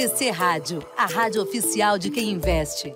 TC Rádio, a rádio oficial de quem investe.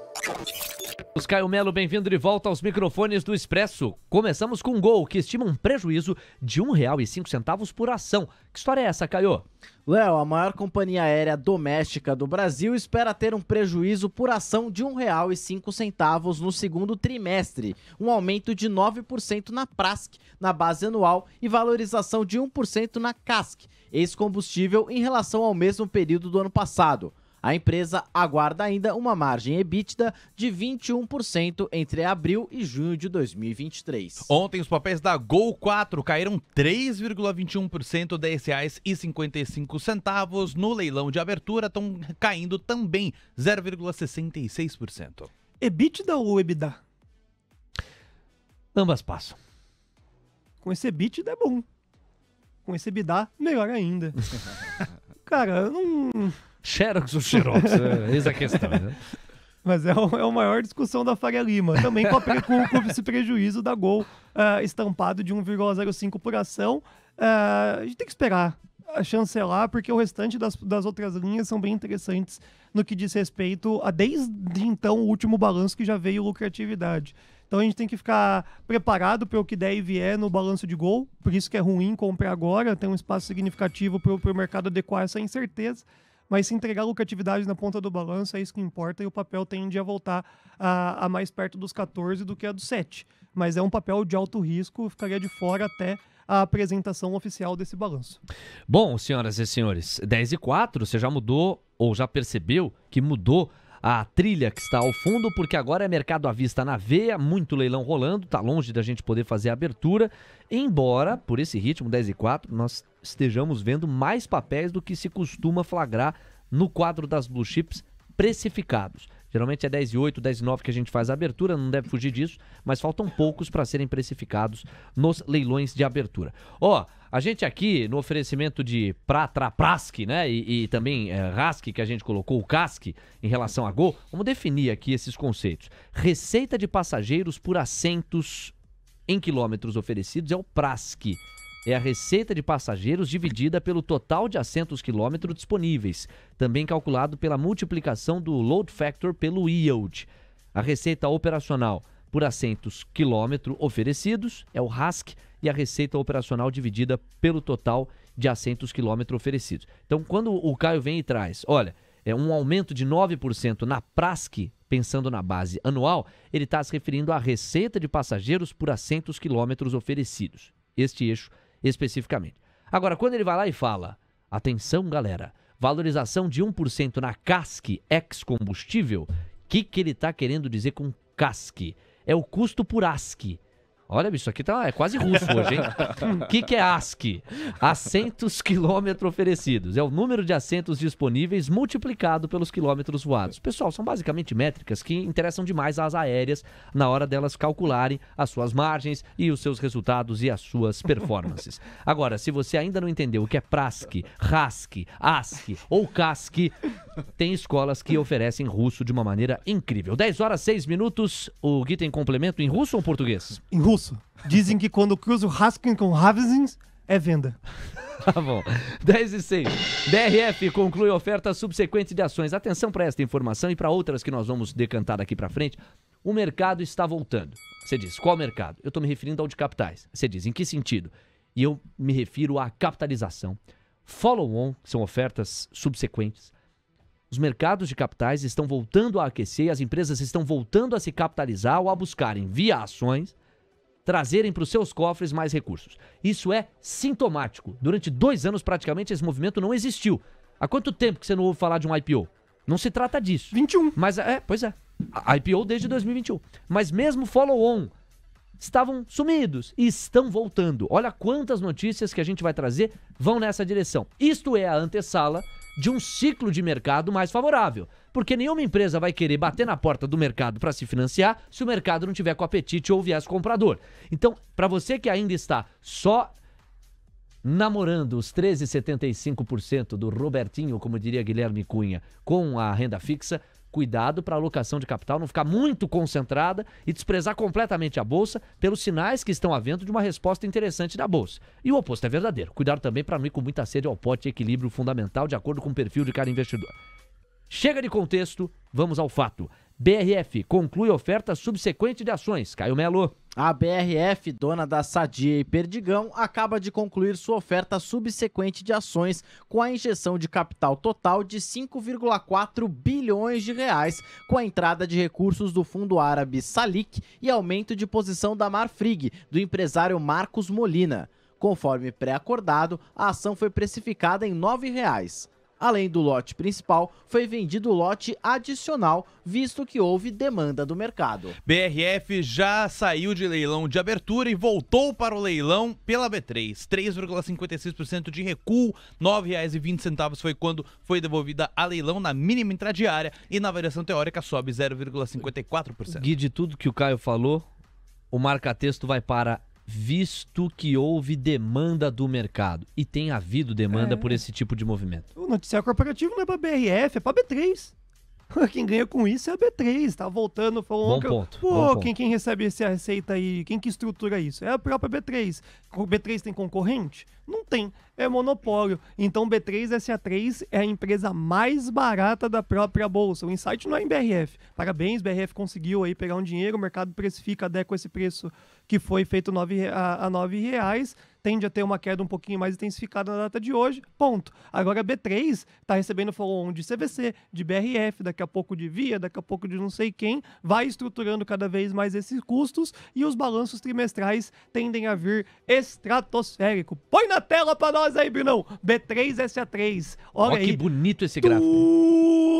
Os Caio Melo, bem-vindo de volta aos microfones do Expresso. Começamos com um gol que estima um prejuízo de R$ 1,05 por ação. Que história é essa, Caio? Léo, a maior companhia aérea doméstica do Brasil espera ter um prejuízo por ação de R$ 1,05 no segundo trimestre, um aumento de 9% na PRASC, na base anual, e valorização de 1% na CASC esse combustível em relação ao mesmo período do ano passado. A empresa aguarda ainda uma margem EBITDA de 21% entre abril e junho de 2023. Ontem, os papéis da Gol 4 caíram 3,21%, R$ 10,55 no leilão de abertura, estão caindo também 0,66%. EBITDA ou EBITDA? Ambas passam. Com esse EBITDA é bom com esse bidá, melhor ainda. Cara, não. Xerox ou Xerox? é, a questão. Né? Mas é, o, é o maior discussão da Faria Lima. Também com, com, com esse prejuízo da Gol uh, estampado de 1,05 por ação. Uh, a gente tem que esperar a chancelar, porque o restante das, das outras linhas são bem interessantes no que diz respeito a desde então o último balanço que já veio lucratividade. Então a gente tem que ficar preparado para o que der e vier no balanço de gol. Por isso que é ruim comprar agora, tem um espaço significativo para o mercado adequar essa incerteza. Mas se entregar lucratividade na ponta do balanço é isso que importa e o papel tende a voltar a, a mais perto dos 14 do que a dos 7. Mas é um papel de alto risco, ficaria de fora até a apresentação oficial desse balanço. Bom, senhoras e senhores, 10 e 4, você já mudou ou já percebeu que mudou a trilha que está ao fundo, porque agora é mercado à vista na veia, muito leilão rolando, tá longe da gente poder fazer a abertura, embora, por esse ritmo, 10 e 4, nós estejamos vendo mais papéis do que se costuma flagrar no quadro das blue chips precificados. Geralmente é 10 e 8, 10 e 9 que a gente faz a abertura, não deve fugir disso, mas faltam poucos para serem precificados nos leilões de abertura. Ó, oh, a gente aqui no oferecimento de Pratraprasque, né? E, e também é, eh, Rasque, que a gente colocou, o Casque, em relação a Gol, vamos definir aqui esses conceitos. Receita de passageiros por assentos em quilômetros oferecidos é o Prasque é a receita de passageiros dividida pelo total de assentos quilômetro disponíveis, também calculado pela multiplicação do load factor pelo yield. A receita operacional por assentos quilômetro oferecidos é o RASC e a receita operacional dividida pelo total de assentos quilômetro oferecidos. Então, quando o Caio vem e traz, olha, é um aumento de 9% na PRASC, pensando na base anual, ele está se referindo à receita de passageiros por assentos quilômetros oferecidos. Este eixo especificamente. Agora, quando ele vai lá e fala: atenção, galera, valorização de 1% na CASC ex-combustível, o que, que ele está querendo dizer com CASC? É o custo por ASC. Olha, isso aqui tá, é quase russo hoje, hein? O que, que é ASCII? Assentos quilômetro oferecidos. É o número de assentos disponíveis multiplicado pelos quilômetros voados. Pessoal, são basicamente métricas que interessam demais às aéreas na hora delas calcularem as suas margens e os seus resultados e as suas performances. Agora, se você ainda não entendeu o que é PRASC, RASC, ASC ou CASC, tem escolas que oferecem russo de uma maneira incrível. 10 horas, 6 minutos. O Gui tem complemento em russo ou português? Em russo russo. Dizem que quando cruzo Raskin com Ravens, é venda. Tá bom. 10 e 6. DRF conclui oferta subsequente de ações. Atenção para esta informação e para outras que nós vamos decantar aqui para frente. O mercado está voltando. Você diz, qual mercado? Eu estou me referindo ao de capitais. Você diz, em que sentido? E eu me refiro à capitalização. Follow-on, são ofertas subsequentes. Os mercados de capitais estão voltando a aquecer, as empresas estão voltando a se capitalizar ou a buscarem, via ações, trazerem para os seus cofres mais recursos. Isso é sintomático. Durante dois anos, praticamente, esse movimento não existiu. Há quanto tempo que você não ouve falar de um IPO? Não se trata disso. 21. Mas é, pois é. IPO desde 2021. Mas mesmo follow-on, estavam sumidos e estão voltando. Olha quantas notícias que a gente vai trazer vão nessa direção. Isto é a antessala de um ciclo de mercado mais favorável, porque nenhuma empresa vai querer bater na porta do mercado para se financiar se o mercado não tiver com apetite ou viés comprador. Então, para você que ainda está só namorando os 13,75% do Robertinho, como diria Guilherme Cunha, com a renda fixa, Cuidado para a alocação de capital não ficar muito concentrada e desprezar completamente a bolsa pelos sinais que estão havendo de uma resposta interessante da bolsa. E o oposto é verdadeiro. Cuidado também para não ir com muita sede ao pote e equilíbrio fundamental de acordo com o perfil de cada investidor. Chega de contexto, vamos ao fato. BRF conclui oferta subsequente de ações. Caio Melo. A BRF, dona da Sadia e Perdigão, acaba de concluir sua oferta subsequente de ações com a injeção de capital total de 5,4 bilhões de reais, com a entrada de recursos do fundo árabe Salik e aumento de posição da Marfrig, do empresário Marcos Molina. Conforme pré-acordado, a ação foi precificada em R$ 9,00. Além do lote principal, foi vendido o lote adicional, visto que houve demanda do mercado. BRF já saiu de leilão de abertura e voltou para o leilão pela B3. 3,56% de recuo, R$ 9,20 foi quando foi devolvida a leilão na mínima intradiária e na variação teórica sobe 0,54%. Gui, de tudo que o Caio falou, o marca-texto vai para visto que houve demanda do mercado. E tem havido demanda é. por esse tipo de movimento. O noticiário corporativo não é para BRF, é para B3. Quem ganha com isso é a B3, tá voltando, falou. Bom que, ponto, Pô, bom quem, quem recebe essa receita aí? Quem que estrutura isso? É a própria B3. O B3 tem concorrente? Não tem, é monopólio. Então B3SA3 é a empresa mais barata da própria bolsa. O insight não é em BRF. Parabéns, BRF conseguiu aí pegar um dinheiro, o mercado precifica com esse preço que foi feito nove, a, a R$ reais tende a ter uma queda um pouquinho mais intensificada na data de hoje, ponto. Agora a B3 está recebendo follow-on de CVC, de BRF, daqui a pouco de Via, daqui a pouco de não sei quem, vai estruturando cada vez mais esses custos e os balanços trimestrais tendem a vir estratosférico. Põe na tela para nós aí, Brunão. B3SA3. Olha, Olha que aí. bonito esse gráfico.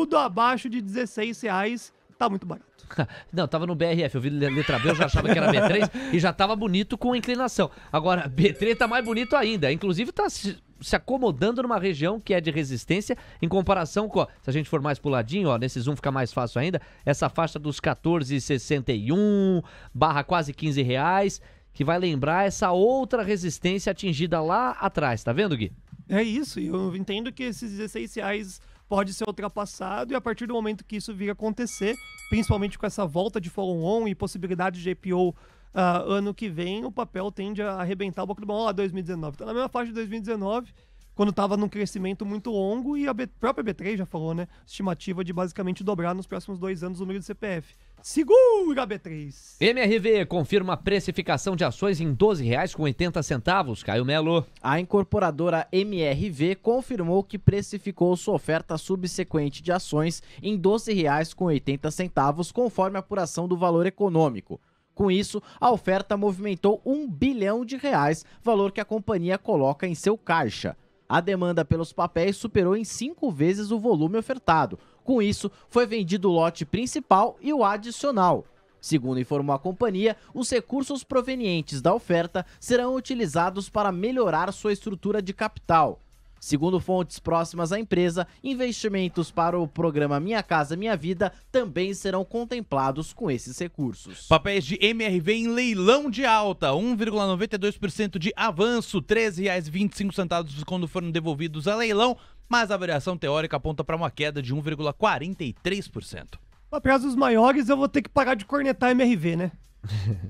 Tudo abaixo de 16 reais. Tá muito barato. Não, tava no BRF, eu vi letra B, eu já achava que era B3 e já tava bonito com inclinação. Agora, B3 tá mais bonito ainda. Inclusive, tá se acomodando numa região que é de resistência em comparação com, ó, se a gente for mais puladinho, ó, nesse zoom fica mais fácil ainda, essa faixa dos 14,61 barra quase 15 reais, que vai lembrar essa outra resistência atingida lá atrás, tá vendo, Gui? É isso, eu entendo que esses 16 reais pode ser ultrapassado e a partir do momento que isso vir a acontecer, principalmente com essa volta de follow-on e possibilidade de IPO uh, ah, ano que vem, o papel tende a arrebentar o boca do balão lá 2019. Está na mesma faixa de 2019 quando estava num crescimento muito longo e a B, própria B3 já falou, né? Estimativa de basicamente dobrar nos próximos dois anos o número de CPF. Segura, B3! MRV confirma precificação de ações em R$ 12,80. Caio Melo. A incorporadora MRV confirmou que precificou sua oferta subsequente de ações em R$ 12,80, conforme a apuração do valor econômico. Com isso, a oferta movimentou um bilhão de reais, valor que a companhia coloca em seu caixa. A demanda pelos papéis superou em cinco vezes o volume ofertado. Com isso, foi vendido o lote principal e o adicional. Segundo informou a companhia, os recursos provenientes da oferta serão utilizados para melhorar sua estrutura de capital. Segundo fontes próximas à empresa, investimentos para o programa Minha Casa Minha Vida também serão contemplados com esses recursos. Papéis de MRV em leilão de alta, 1,92% de avanço, R$ 13,25 quando foram devolvidos a leilão, mas a variação teórica aponta para uma queda de 1,43%. Apesar dos maiores, eu vou ter que parar de cornetar MRV, né?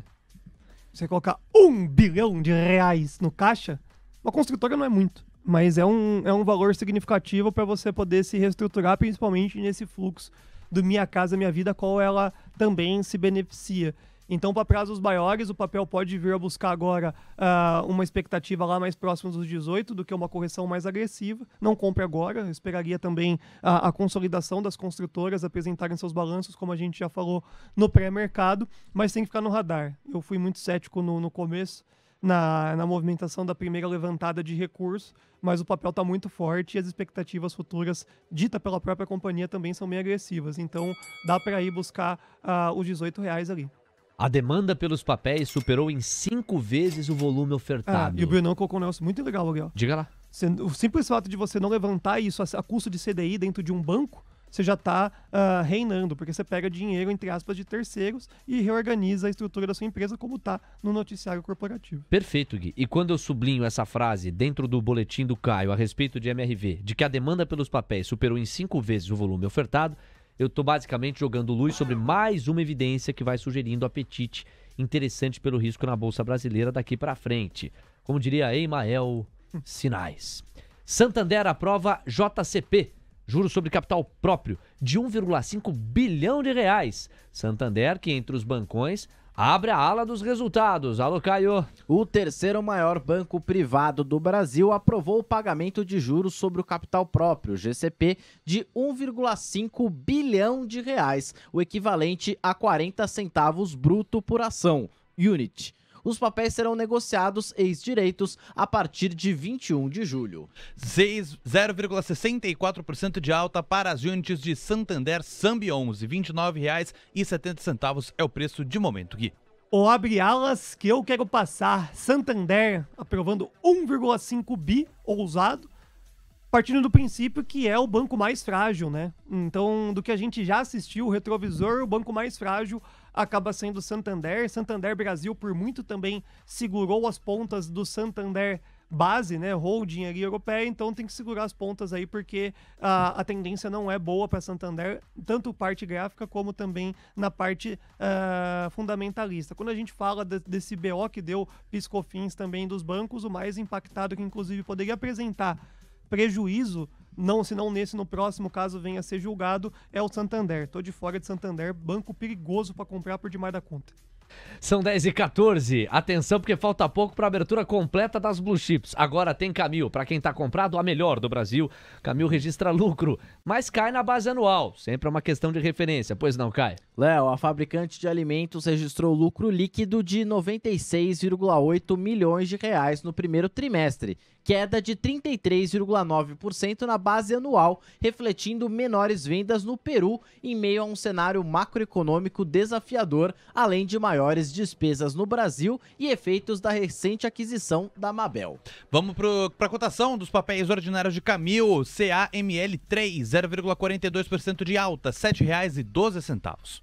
Você colocar um bilhão de reais no caixa, uma construtora não é muito. Mas é um, é um valor significativo para você poder se reestruturar, principalmente nesse fluxo do Minha Casa Minha Vida, qual ela também se beneficia. Então, para prazos maiores, o papel pode vir a buscar agora uh, uma expectativa lá mais próximo dos 18 do que uma correção mais agressiva. Não compre agora, Eu esperaria também a consolidação das construtoras apresentarem seus balanços, como a gente já falou, no pré-mercado, mas tem que ficar no radar. Eu fui muito cético no, no começo, na, na movimentação da primeira levantada de recurso, mas o papel está muito forte e as expectativas futuras, ditas pela própria companhia, também são meio agressivas. Então dá para ir buscar uh, os 18 reais ali. A demanda pelos papéis superou em cinco vezes o volume ah, ofertado. Ah, e o Brunão colocou um negócio muito legal, Gabriel. Diga lá. O simples fato de você não levantar isso a custo de CDI dentro de um banco você já está uh, ah, reinando, porque você pega dinheiro, entre aspas, de terceiros e reorganiza a estrutura da sua empresa como está no noticiário corporativo. Perfeito, Gui. E quando eu sublinho essa frase dentro do boletim do Caio a respeito de MRV, de que a demanda pelos papéis superou em cinco vezes o volume ofertado, eu estou basicamente jogando luz sobre mais uma evidência que vai sugerindo apetite interessante pelo risco na Bolsa Brasileira daqui para frente. Como diria Emael, sinais. Santander aprova JCP juros sobre capital próprio de 1,5 bilhão de reais. Santander, que entre os bancões abre a ala dos resultados. Alô, Caio. O terceiro maior banco privado do Brasil aprovou o pagamento de juros sobre o capital próprio, GCP, de 1,5 bilhão de reais, o equivalente a 40 centavos bruto por ação, unit os papéis serão negociados ex-direitos a partir de 21 de julho. 0,64% de alta para as unidades de Santander Sambi 11, R$ 29,70 é o preço de momento, Gui. O abre alas que eu quero passar, Santander aprovando 1,5 bi, ousado, partindo do princípio que é o banco mais frágil, né? Então, do que a gente já assistiu, o retrovisor, é o banco mais frágil acaba sendo Santander. Santander Brasil, por muito também, segurou as pontas do Santander base, né, holding ali europeia, então tem que segurar as pontas aí porque a, ah, a tendência não é boa para Santander, tanto parte gráfica como também na parte uh, fundamentalista. Quando a gente fala de, desse BO que deu piscofins também dos bancos, o mais impactado que inclusive poderia apresentar prejuízo não, se não nesse, no próximo caso venha a ser julgado, é o Santander. Tô de fora de Santander, banco perigoso para comprar por demais da conta. São 10 e 14. Atenção, porque falta pouco para a abertura completa das Blue Chips. Agora tem Camil. Para quem está comprado, a melhor do Brasil. Camil registra lucro, mas cai na base anual. Sempre é uma questão de referência, pois não cai. Léo, a fabricante de alimentos registrou lucro líquido de 96,8 milhões de reais no primeiro trimestre queda de 33,9% na base anual, refletindo menores vendas no Peru em meio a um cenário macroeconômico desafiador, além de maiores despesas no Brasil e efeitos da recente aquisição da Mabel. Vamos para a cotação dos papéis ordinários de Camil, CAML3, 0,42% de alta, R$ 7,12.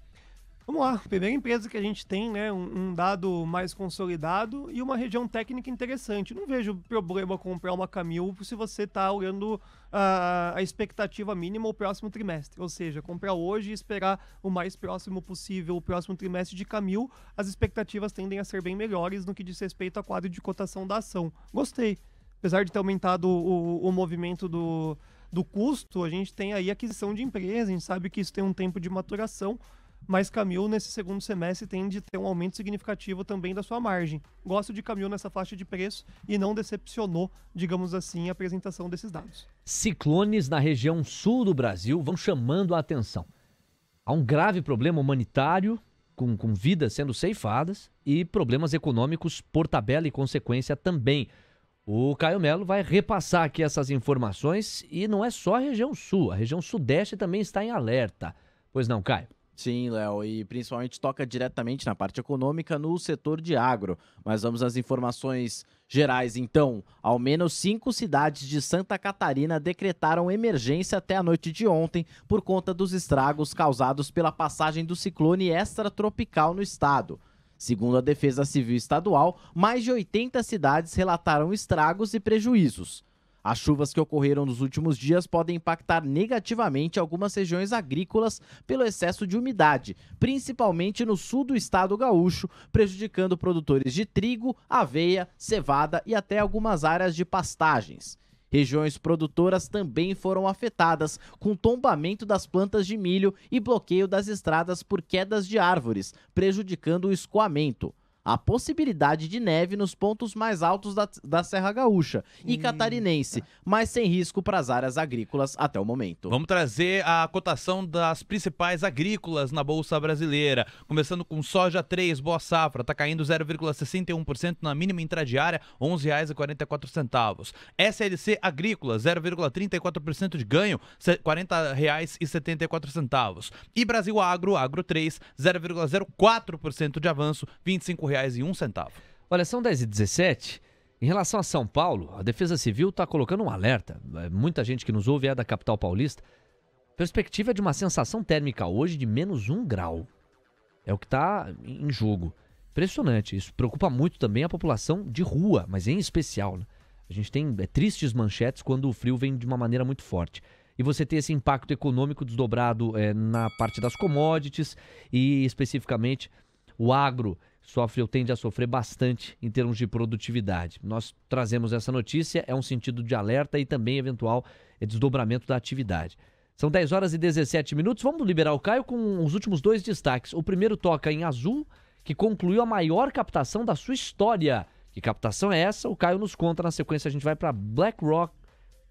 Vamos lá, primeira empresa que a gente tem, né, um, um, dado mais consolidado e uma região técnica interessante. Não vejo problema comprar uma Camil se você está olhando a, a expectativa mínima o próximo trimestre. Ou seja, comprar hoje e esperar o mais próximo possível o próximo trimestre de Camil, as expectativas tendem a ser bem melhores no que diz respeito a quadro de cotação da ação. Gostei. Apesar de ter aumentado o, o, o movimento do, do custo, a gente tem aí aquisição de empresa, a gente sabe que isso tem um tempo de maturação mas Camil nesse segundo semestre tende a ter um aumento significativo também da sua margem. Gosto de Camil nessa faixa de preço e não decepcionou, digamos assim, a apresentação desses dados. Ciclones na região sul do Brasil vão chamando a atenção. Há um grave problema humanitário, com, com vidas sendo ceifadas, e problemas econômicos por tabela e consequência também. O Caio Melo vai repassar aqui essas informações e não é só a região sul, a região sudeste também está em alerta. Pois não, Caio? Sim, Léo, e principalmente toca diretamente na parte econômica no setor de agro. Mas vamos às informações gerais, então. Ao menos cinco cidades de Santa Catarina decretaram emergência até a noite de ontem por conta dos estragos causados pela passagem do ciclone extratropical no estado. Segundo a Defesa Civil Estadual, mais de 80 cidades relataram estragos e prejuízos. As chuvas que ocorreram nos últimos dias podem impactar negativamente algumas regiões agrícolas pelo excesso de umidade, principalmente no sul do estado gaúcho, prejudicando produtores de trigo, aveia, cevada e até algumas áreas de pastagens. Regiões produtoras também foram afetadas, com tombamento das plantas de milho e bloqueio das estradas por quedas de árvores, prejudicando o escoamento a possibilidade de neve nos pontos mais altos da, da Serra Gaúcha e hum, catarinense, tá. mas sem risco para as áreas agrícolas até o momento. Vamos trazer a cotação das principais agrícolas na Bolsa Brasileira. Começando com soja 3, boa safra, está caindo 0,61% na mínima intradiária, R$ 11,44. SLC Agrícola, 0,34% de ganho, R$ 40,74. E Brasil Agro, Agro 3, 0,04% de avanço, R$ 25,00 reais e um centavo. Olha, são 10 e 17 em relação a São Paulo, a Defesa Civil está colocando um alerta. É, muita gente que nos ouve é da capital paulista. Perspectiva de uma sensação térmica hoje de menos um grau. É o que está em jogo. Impressionante. Isso preocupa muito também a população de rua, mas em especial. Né? A gente tem é, tristes manchetes quando o frio vem de uma maneira muito forte. E você tem esse impacto econômico desdobrado é, na parte das commodities e especificamente o agro sofre ou tende a sofrer bastante em termos de produtividade. Nós trazemos essa notícia, é um sentido de alerta e também eventual é desdobramento da atividade. São 10 horas e 17 minutos. Vamos liberar o Caio com os últimos dois destaques. O primeiro toca em azul, que concluiu a maior captação da sua história. Que captação é essa? O Caio nos conta. Na sequência, a gente vai para BlackRock,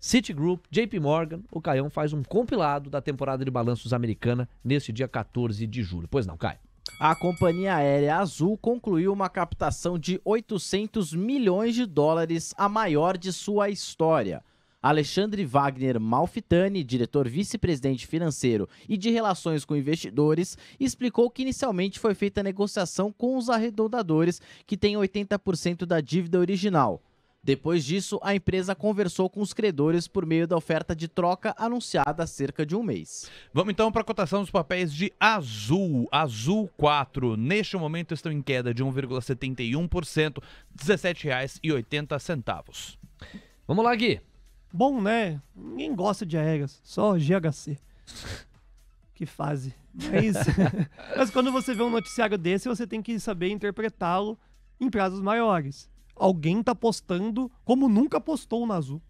Citigroup, JP Morgan. O caio faz um compilado da temporada de balanços americana nesse dia 14 de julho. Pois não, Caio a companhia aérea Azul concluiu uma captação de 800 milhões de dólares, a maior de sua história. Alexandre Wagner Malfitani, diretor vice-presidente financeiro e de relações com investidores, explicou que inicialmente foi feita a negociação com os arredondadores, que têm 80% da dívida original. Depois disso, a empresa conversou com os credores por meio da oferta de troca anunciada há cerca de um mês. Vamos então para a cotação dos papéis de Azul. Azul 4, neste momento estão em queda de 1,71%, R$ 17,80. Vamos lá, Gui. Bom, né? Ninguém gosta de aéreas, só GHC. que fase. Mas, é mas quando você vê um noticiário desse, você tem que saber interpretá-lo em prazos maiores alguém tá postando como nunca postou na Azul.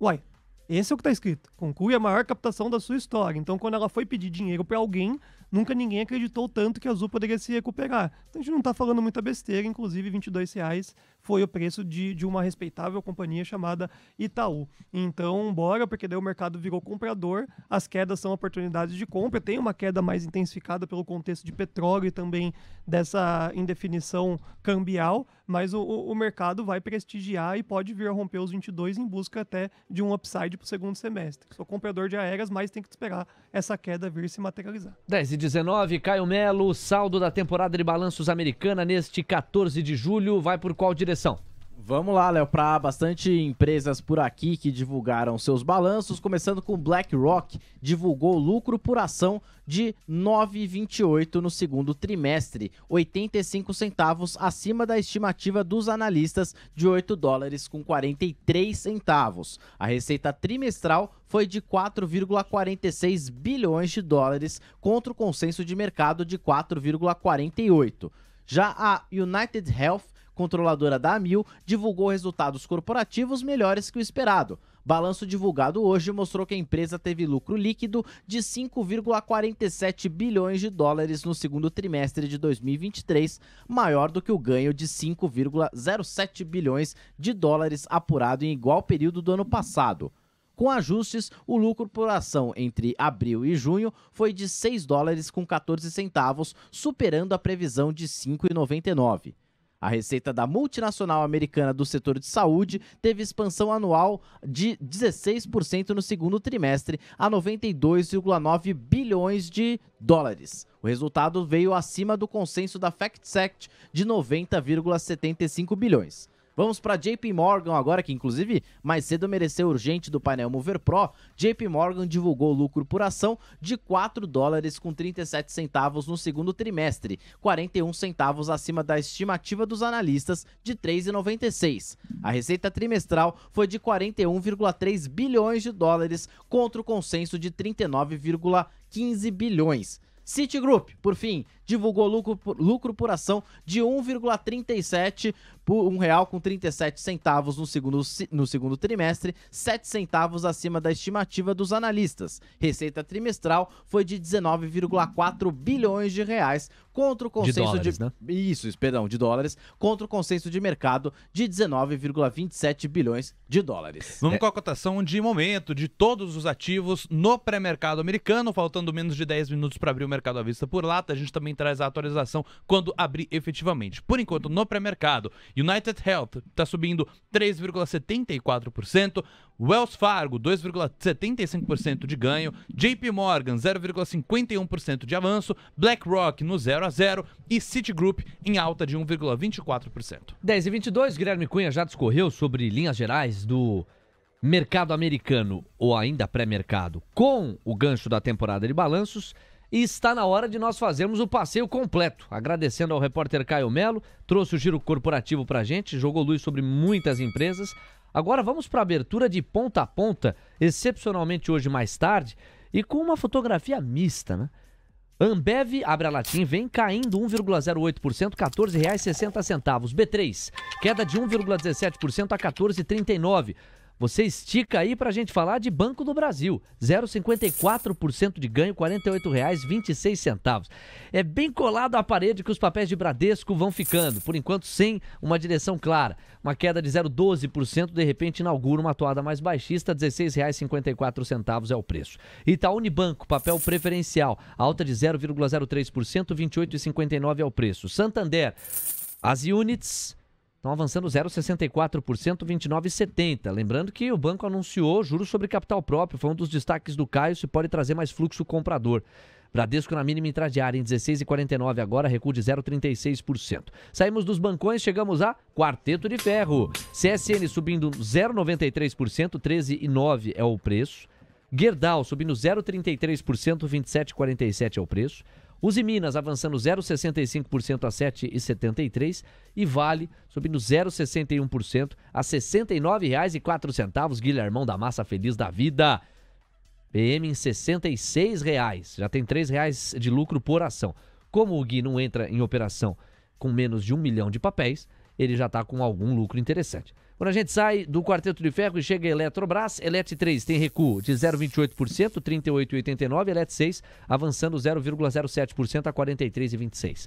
Uai, esse é o que tá escrito. Conclui é a maior captação da sua história. Então, quando ela foi pedir dinheiro para alguém, nunca ninguém acreditou tanto que a Azul poderia se recuperar. Então, a gente não tá falando muita besteira, inclusive 22 reais foi o preço de, de uma respeitável companhia chamada Itaú. Então, bora, porque daí o mercado virou comprador, as quedas são oportunidades de compra, tem uma queda mais intensificada pelo contexto de petróleo e também dessa indefinição cambial, mas o, o mercado vai prestigiar e pode vir a romper os 22 em busca até de um upside para o segundo semestre. Sou comprador de aéreas, mas tem que esperar essa queda vir se materializar. 10 e 19, Caio Melo, saldo da temporada de balanços americana neste 14 de julho, vai por qual direção? Vamos lá, Léo, para bastante empresas por aqui que divulgaram seus balanços, começando com BlackRock, divulgou lucro por ação de 9,28 no segundo trimestre, 85 centavos acima da estimativa dos analistas de 8 dólares com 43 centavos. A receita trimestral foi de 4,46 bilhões de dólares contra o consenso de mercado de 4,48. Já a United Health controladora da Amil, divulgou resultados corporativos melhores que o esperado. Balanço divulgado hoje mostrou que a empresa teve lucro líquido de 5,47 bilhões de dólares no segundo trimestre de 2023, maior do que o ganho de 5,07 bilhões de dólares apurado em igual período do ano passado. Com ajustes, o lucro por ação entre abril e junho foi de 6 dólares com 14 centavos, superando a previsão de 5,99. A receita da multinacional americana do setor de saúde teve expansão anual de 16% no segundo trimestre a 92,9 bilhões de dólares. O resultado veio acima do consenso da FactSet de 90,75 bilhões. Vamos para JP Morgan agora, que inclusive mais cedo mereceu urgente do painel Mover Pro. JP Morgan divulgou lucro por ação de 4 dólares com 37 centavos no segundo trimestre, 41 centavos acima da estimativa dos analistas de 3,96. A receita trimestral foi de 41,3 bilhões de dólares contra o consenso de 39,15 bilhões. Citigroup, por fim, divulgou lucro por, lucro por ação de 1,37 por um real com 37 centavos no segundo, no segundo trimestre, 7 centavos acima da estimativa dos analistas. Receita trimestral foi de 19,4 bilhões de reais contra o consenso de, dólares, de... Né? isso, perdão, de dólares, contra o consenso de mercado de 19,27 bilhões de dólares. Vamos é. com a cotação de momento de todos os ativos no pré-mercado americano, faltando menos de 10 minutos para abrir o mercado à vista por lá. A gente também traz a atualização quando abrir efetivamente. Por enquanto, no pré-mercado, United Health está subindo 3,74%, Wells Fargo 2,75% de ganho, JP Morgan 0,51% de avanço, BlackRock no 0 a 0 e Citigroup em alta de 1,24%. 10 e 22, Guilherme Cunha já discorreu sobre linhas gerais do mercado americano ou ainda pré-mercado com o gancho da temporada de balanços. E está na hora de nós fazermos o passeio completo. Agradecendo ao repórter Caio Melo, trouxe o giro corporativo para gente, jogou luz sobre muitas empresas. Agora vamos para a abertura de ponta a ponta, excepcionalmente hoje mais tarde, e com uma fotografia mista, né? Ambev, abre a latim, vem caindo 1,08%, R$ 14,60. B3, queda de 1,17% a 14,39. Você estica aí para a gente falar de Banco do Brasil. 0,54% de ganho, R$ 48,26. É bem colado à parede que os papéis de Bradesco vão ficando, por enquanto sem uma direção clara. Uma queda de 0,12%, de repente inaugura uma toada mais baixista, R$ 16,54 é o preço. Itaú Unibanco, papel preferencial, alta de 0,03%, R$ 28,59 é o preço. Santander, as units estão avançando 0,64%, 29,70%. Lembrando que o banco anunciou juros sobre capital próprio, foi um dos destaques do Caio, se pode trazer mais fluxo comprador. Bradesco na mínima intradiária em 16,49 agora, recuo de 0,36%. Saímos dos bancões, chegamos a Quarteto de Ferro. CSN subindo 0,93%, 13,9 é o preço. Gerdau subindo 0,33%, 27,47 é o preço. Use Minas avançando 0,65% a 7,73 e Vale subindo 0,61% a R$ 69,04. Guilhermão da Massa Feliz da Vida. PM em R$ 66,00. Já tem R$ 3,00 de lucro por ação. Como o Gui não entra em operação com menos de um milhão de papéis, ele já está com algum lucro interessante. Quando a gente sai do Quarteto de Ferro e chega a Eletrobras, Elet 3 tem recuo de 0,28%, 38,89%, Elet 6 avançando 0,07% a 43,26%.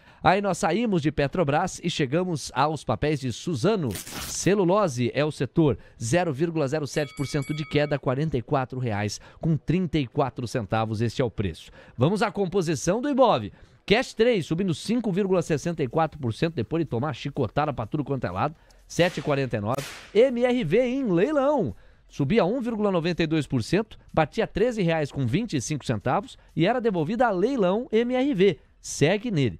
Aí nós saímos de Petrobras e chegamos aos papéis de Suzano. Celulose é o setor, 0,07% de queda, R$ 44,34 com 34 centavos, esse é o preço. Vamos à composição do Ibov. Cash 3 subindo 5,64% depois de tomar chicotada para tudo quanto é lado, 7,49. MRV em leilão subia 1,92%, batia R$ 13,25 e era devolvida a leilão MRV. Segue nele.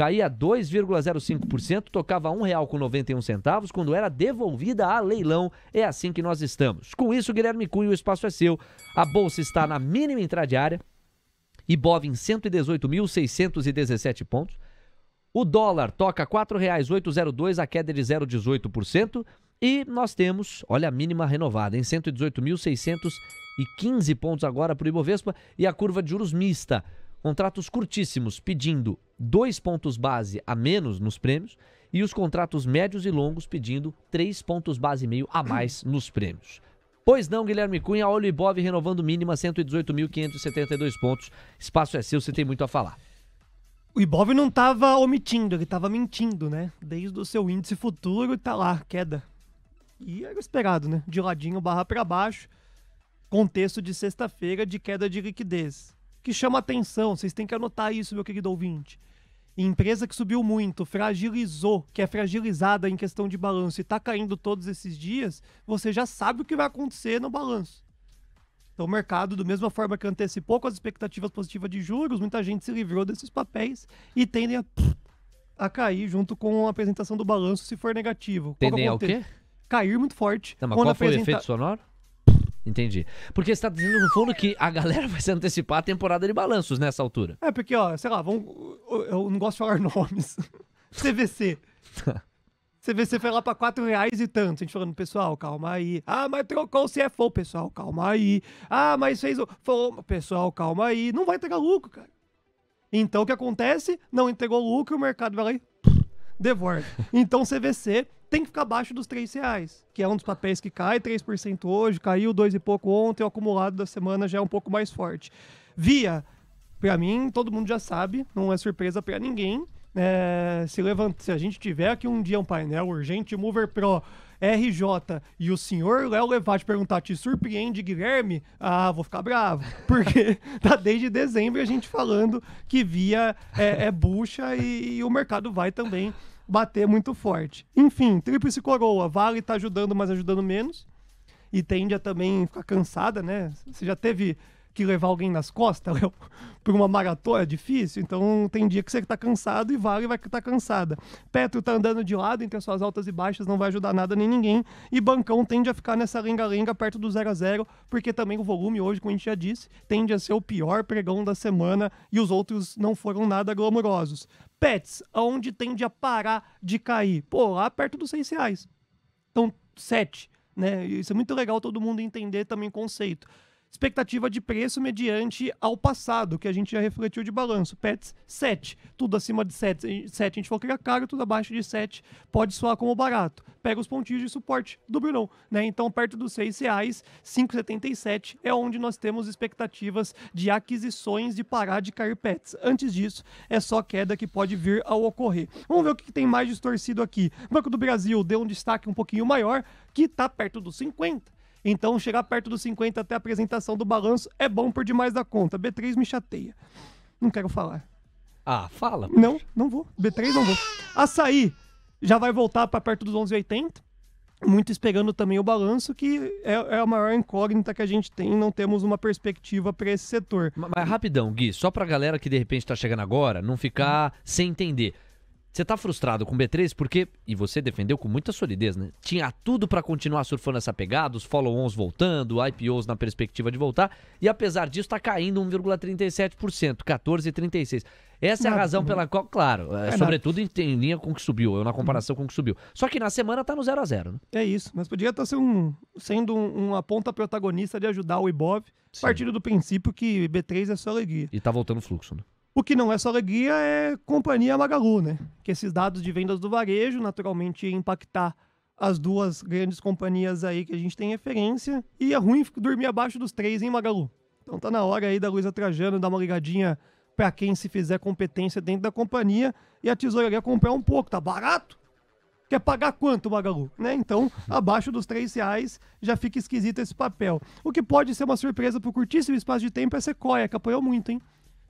caía 2,05%, tocava R$ 1,91 quando era devolvida a leilão. É assim que nós estamos. Com isso, Guilherme Cunha, o espaço é seu. A bolsa está na mínima entradiária. Ibov em 118.617 pontos. O dólar toca R$ 4,802, a queda é de 0,18%. E nós temos, olha a mínima renovada, em 118.615 pontos agora para o Ibovespa e a curva de juros mista contratos curtíssimos pedindo dois pontos base a menos nos prêmios e os contratos médios e longos pedindo três pontos base e meio a mais nos prêmios. Pois não, Guilherme Cunha, olha o Ibov renovando mínima 118.572 pontos. Espaço é seu, você tem muito a falar. O Ibov não estava omitindo, ele estava mentindo, né? Desde o seu índice futuro está lá, queda. E era esperado, né? De ladinho, barra para baixo. Contexto de sexta-feira de queda de liquidez que chama atenção. Vocês têm que anotar isso, meu querido ouvinte. Empresa que subiu muito, fragilizou, que é fragilizada em questão de balanço e está caindo todos esses dias, você já sabe o que vai acontecer no balanço. Então, o mercado, do mesma forma que antecipou com as expectativas positivas de juros, muita gente se livrou desses papéis e tendem a, a cair junto com a apresentação do balanço se for negativo. É tendem o quê? Cair muito forte. Não, tá, mas qual foi apresenta... o efeito sonoro? Entendi. Porque você tá dizendo no fundo que a galera vai se antecipar a temporada de balanços nessa altura. É, porque, ó, sei lá, vamos, eu não gosto de falar nomes. CVC. CVC foi lá pra 4 reais e tanto. A gente falando, pessoal, calma aí. Ah, mas trocou o CFO, pessoal, calma aí. Ah, mas fez o. Falou, pessoal, calma aí. Não vai entregar lucro, cara. Então o que acontece? Não entregou lucro, o mercado vai lá e devolve. Então CVC tem que ficar abaixo dos 3 reais, que é um dos papéis que cai 3% hoje, caiu 2 e pouco ontem, o acumulado da semana já é um pouco mais forte. Via, para mim, todo mundo já sabe, não é surpresa para ninguém. É, se, levanta, se a gente tiver aqui um dia um painel urgente, Mover Pro, RJ e o senhor Léo Levati perguntar, te surpreende, Guilherme? Ah, vou ficar bravo. Porque tá desde dezembro a gente falando que via é, é bucha e, e o mercado vai também bater muito forte. Enfim, tríplice coroa. Vale tá ajudando, mas ajudando menos. E tende a também ficar cansada, né? Você já teve que levar alguém nas costas, né? Léo, por uma maratona é difícil, então tem dia que você tá cansado e Vale vai estar tá cansada. Petro tá andando de lado entre as suas altas e baixas, não vai ajudar nada nem ninguém, e Bancão tende a ficar nessa lenga-lenga perto do 0 a 0 porque também o volume hoje, como a gente já disse, tende a ser o pior pregão da semana e os outros não foram nada glamourosos. Pets, aonde tende a parar de cair? Pô, lá perto dos 6 reais. Então, 7, né? Isso é muito legal todo mundo entender também o conceito expectativa de preço mediante ao passado, que a gente já refletiu de balanço. PETs 7. Tudo acima de 7, a gente falou que era é caro, tudo abaixo de 7 pode soar como barato. Pega os pontinhos de suporte do Brunão, né? Então, perto dos R$ 6,00, 5,77 é onde nós temos expectativas de aquisições de parar de cair PETs. Antes disso, é só queda que pode vir a ocorrer. Vamos ver o que tem mais distorcido aqui. O Banco do Brasil deu um destaque um pouquinho maior, que está perto dos 50 então, chegar perto dos 50 até a apresentação do balanço é bom por demais da conta. B3 me chateia. Não quero falar. Ah, fala. Poxa. Não, não vou. B3 não vou. Açaí já vai voltar para perto dos 11,80. Muito esperando também o balanço, que é, é, a maior incógnita que a gente tem. Não temos uma perspectiva para esse setor. Mas, mas, rapidão, Gui, só para a galera que de repente está chegando agora, não ficar hum. sem entender. Você tá frustrado com o B3 porque, e você defendeu com muita solidez, né? Tinha tudo para continuar surfando essa pegada, os follow-ons voltando, IPOs na perspectiva de voltar, e apesar disso tá caindo 1,37%, 14,36%. Essa é a razão né? pela qual, claro, é, é sobretudo em, em, linha com o que subiu, eu na comparação com o que subiu. Só que na semana tá no 0 a 0 né? É isso, mas podia tá estar um, sendo um, uma ponta protagonista de ajudar o Ibov, partindo do princípio que B3 é só alegria. E tá voltando o fluxo, né? O que não é só alegria é companhia Magalu, né? Que esses dados de vendas do varejo naturalmente impactar as duas grandes companhias aí que a gente tem referência. E é ruim dormir abaixo dos três, hein, Magalu? Então tá na hora aí da Luiza Trajano dar uma ligadinha para quem se fizer competência dentro da companhia e a tesouraria comprar um pouco, tá barato? Quer pagar quanto, Magalu? Né? Então, abaixo dos três reais já fica esquisito esse papel. O que pode ser uma surpresa pro curtíssimo espaço de tempo é a Sequoia, que apoiou muito, hein?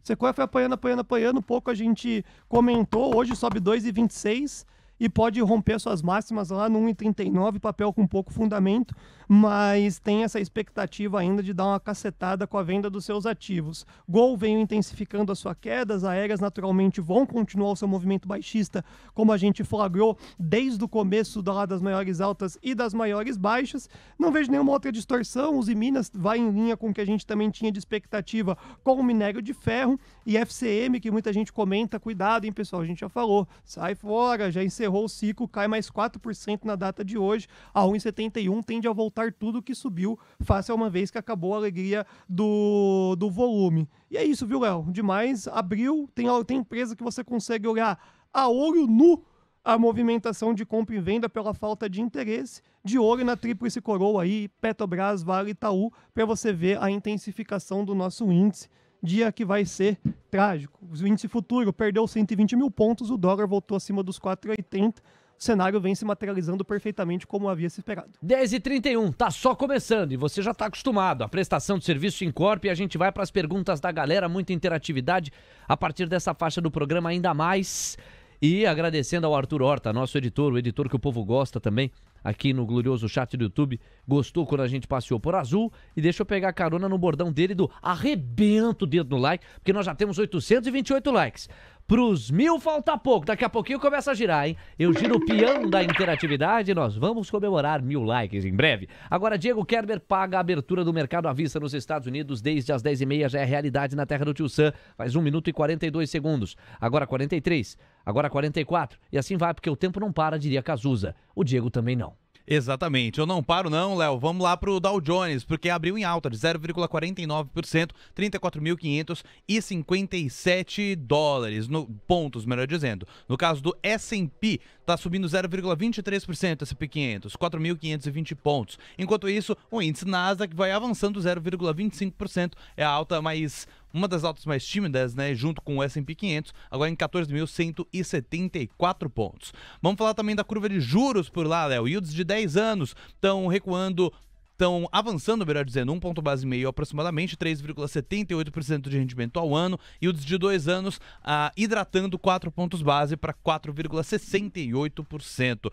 Sequoia foi apanhando, apanhando, apanhando. pouco a gente comentou. Hoje sobe 2,26 e pode romper suas máximas lá no 1,39, papel com pouco fundamento, mas tem essa expectativa ainda de dar uma cacetada com a venda dos seus ativos. Gol veio intensificando a sua queda, as aéreas naturalmente vão continuar o seu movimento baixista, como a gente flagrou desde o começo da, das maiores altas e das maiores baixas. Não vejo nenhuma outra distorção, os Minas vai em linha com o que a gente também tinha de expectativa com o minério de ferro e FCM, que muita gente comenta, cuidado, hein, pessoal? A gente já falou, sai fora, já encerrou o ciclo, cai mais 4% na data de hoje, a 1,71 tende a voltar tudo que subiu, face a uma vez que acabou a alegria do, do volume. E é isso, viu, Léo? Demais, abriu, tem, tem empresa que você consegue olhar a olho nu a movimentação de compra e venda pela falta de interesse, de olho na tríplice coroa aí, Petrobras, Vale Itaú, para você ver a intensificação do nosso índice dia que vai ser trágico. O índice futuro perdeu 120 mil pontos, o dólar voltou acima dos 4,80. O cenário vem se materializando perfeitamente como havia se esperado. 10h31, tá só começando e você já está acostumado. A prestação de serviço em Corp e a gente vai para as perguntas da galera, muita interatividade a partir dessa faixa do programa ainda mais. E agradecendo ao Arthur Horta, nosso editor, o editor que o povo gosta também, aqui no glorioso chat do YouTube, gostou quando a gente passeou por azul. E deixa eu pegar carona no bordão dele do arrebento dedo no like, porque nós já temos 828 likes. Pros mil falta pouco, daqui a pouquinho começa a girar, hein? Eu giro o peão da interatividade e nós vamos comemorar mil likes em breve. Agora, Diego Kerber paga a abertura do mercado à vista nos Estados Unidos desde as 10h30, já é realidade na terra do tio Sam. Faz 1 minuto e 42 segundos, agora 43, agora 44, e assim vai, porque o tempo não para, diria Cazuza. O Diego também não. Exatamente. Eu não paro não, Léo. Vamos lá para o Dow Jones, porque abriu em alta de 0,49%, 34.557 dólares, no, pontos, melhor dizendo. No caso do S&P, está subindo 0,23% S&P 500, 4.520 pontos. Enquanto isso, o índice Nasdaq vai avançando 0,25%, é a alta mais uma das altas mais tímidas, né, junto com o S&P 500, agora em 14.174 pontos. Vamos falar também da curva de juros por lá, Léo. Yields de 10 anos estão recuando estão avançando, melhor dizendo, um ponto base meio aproximadamente, 3,78% de rendimento ao ano, e os de dois anos ah, hidratando 4 pontos base para 4,68%.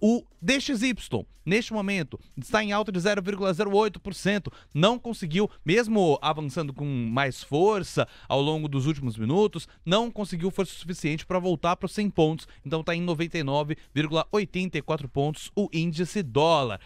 O DXY, neste momento, está em alta de 0,08%. Não conseguiu, mesmo avançando com mais força ao longo dos últimos minutos, não conseguiu força suficiente para voltar para os 100 pontos. Então está em 99,84 pontos o índice dólar.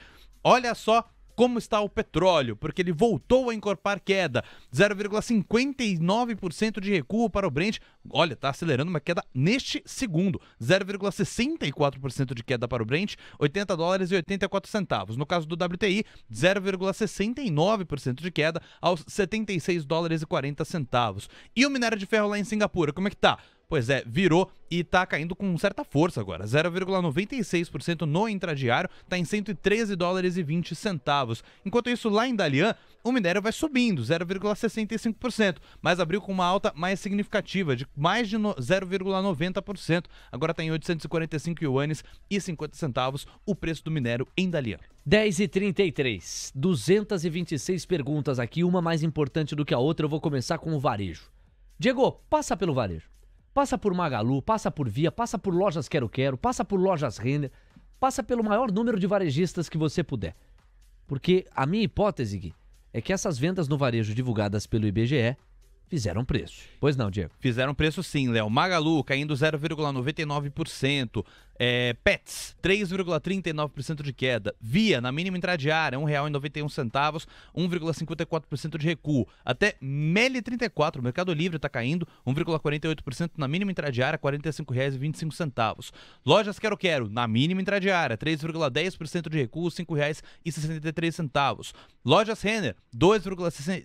Olha só como está o petróleo, porque ele voltou a encorpar queda, 0,59% de recuo para o Brent. Olha, está acelerando uma queda neste segundo, 0,64% de queda para o Brent, 80 dólares e 84 centavos. No caso do WTI, 0,69% de queda aos 76 dólares e 40 centavos. E o minério de ferro lá em Singapura, como é que está? Pois é, virou e está caindo com certa força agora. 0,96% no intradiário, está em 113 dólares e 20 centavos. Enquanto isso, lá em Dalian, o minério vai subindo, 0,65%, mas abriu com uma alta mais significativa, de mais de 0,90%. Agora está em 845 yuanes e 50 centavos o preço do minério em Dalian. 10 e 33, 226 perguntas aqui, uma mais importante do que a outra. Eu vou começar com o varejo. Diego, passa pelo varejo. Passa por Magalu, passa por Via, passa por Lojas Quero Quero, passa por Lojas Render, passa pelo maior número de varejistas que você puder. Porque a minha hipótese é que essas vendas no varejo divulgadas pelo IBGE fizeram preço. Pois não, Diego? Fizeram preço sim, Léo. Magalu caindo 0,99%. É, Pets, 3,39% de queda. Via, na mínima intradiária, R$ 1,91, 1,54% de recuo. Até MELI34, Mercado Livre está caindo, 1,48% na mínima intradiária, R$ 45,25. Lojas Quero Quero, na mínima intradiária, 3,10% de recuo, R$ 5,63. Lojas Renner, 2,60%.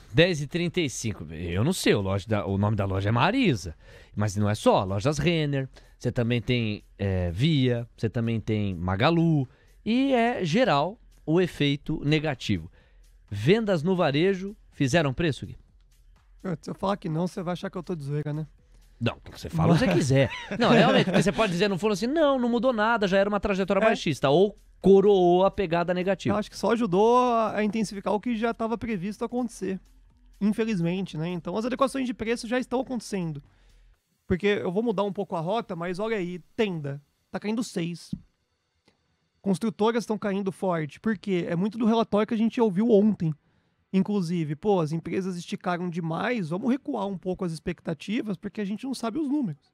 10h35. Eu não sei, o, loja da, o nome da loja é Marisa. Mas não é só, lojas Renner. Você também tem é, Via, você também tem Magalu. E é geral o efeito negativo. Vendas no varejo fizeram preço, Gui? É, se eu falar que não, você vai achar que eu tô de zoeira, né? Não, você fala o que você quiser. Não, é realmente, você pode dizer no fundo assim, não, não mudou nada, já era uma trajetória é. baixista. Ou coroou a pegada negativa. Eu acho que só ajudou a intensificar o que já estava previsto acontecer. Infelizmente, né? Então as adequações de preço já estão acontecendo. Porque eu vou mudar um pouco a rota, mas olha aí, tenda. Tá caindo 6. Construtoras estão caindo forte. porque É muito do relatório que a gente ouviu ontem. Inclusive, pô, as empresas esticaram demais, vamos recuar um pouco as expectativas, porque a gente não sabe os números.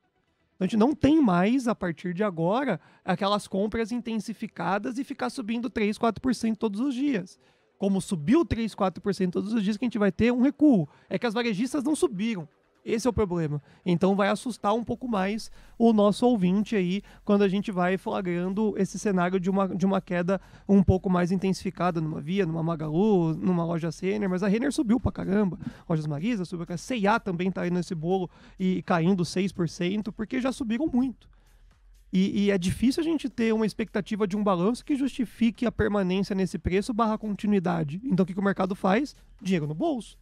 Então, a gente não tem mais, a partir de agora, aquelas compras intensificadas e ficar subindo 3, 4% todos os dias como subiu 3, 4% todos os dias, que a gente vai ter um recuo. É que as varejistas não subiram. Esse é o problema. Então vai assustar um pouco mais o nosso ouvinte aí quando a gente vai flagrando esse cenário de uma, de uma queda um pouco mais intensificada numa Via, numa Magalu, numa loja Renner, mas a Renner subiu pra caramba. Lojas Marisa subiu pra caramba. C&A também tá aí nesse bolo e caindo 6%, porque já subiram muito. E, e, é difícil a gente ter uma expectativa de um balanço que justifique a permanência nesse preço barra continuidade. Então o que, que o mercado faz? Dinheiro no bolso.